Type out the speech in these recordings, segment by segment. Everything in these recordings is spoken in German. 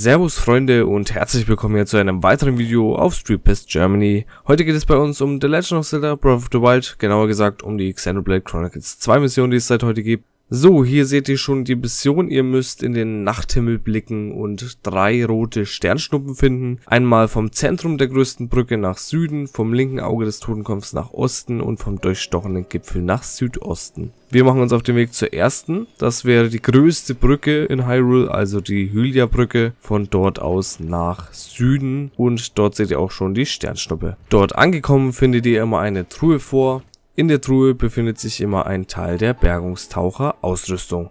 Servus Freunde und herzlich willkommen hier zu einem weiteren Video auf Street Pest Germany. Heute geht es bei uns um The Legend of Zelda Breath of the Wild, genauer gesagt um die Xenoblade Chronicles 2 Mission, die es seit heute gibt. So, hier seht ihr schon die Mission. Ihr müsst in den Nachthimmel blicken und drei rote Sternschnuppen finden. Einmal vom Zentrum der größten Brücke nach Süden, vom linken Auge des Totenkopfs nach Osten und vom durchstochenen Gipfel nach Südosten. Wir machen uns auf den Weg zur ersten. Das wäre die größte Brücke in Hyrule, also die Hylia-Brücke. Von dort aus nach Süden und dort seht ihr auch schon die Sternschnuppe. Dort angekommen findet ihr immer eine Truhe vor. In der Truhe befindet sich immer ein Teil der Bergungstaucher-Ausrüstung.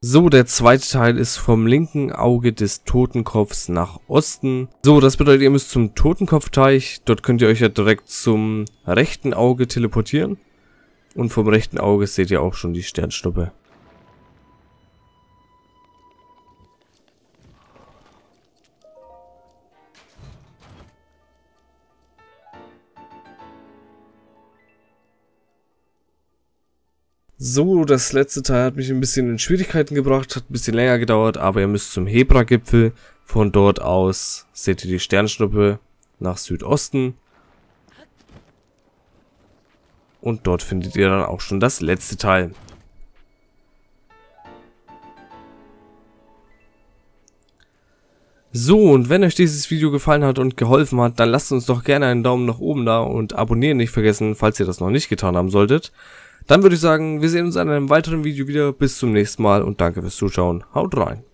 So, der zweite Teil ist vom linken Auge des Totenkopfs nach Osten. So, das bedeutet, ihr müsst zum Totenkopfteich. Dort könnt ihr euch ja direkt zum rechten Auge teleportieren. Und vom rechten Auge seht ihr auch schon die Sternschnuppe. So, das letzte Teil hat mich ein bisschen in Schwierigkeiten gebracht, hat ein bisschen länger gedauert, aber ihr müsst zum Hebra-Gipfel. Von dort aus seht ihr die Sternschnuppe nach Südosten. Und dort findet ihr dann auch schon das letzte Teil. So, und wenn euch dieses Video gefallen hat und geholfen hat, dann lasst uns doch gerne einen Daumen nach oben da und abonnieren nicht vergessen, falls ihr das noch nicht getan haben solltet. Dann würde ich sagen, wir sehen uns an einem weiteren Video wieder. Bis zum nächsten Mal und danke fürs Zuschauen. Haut rein.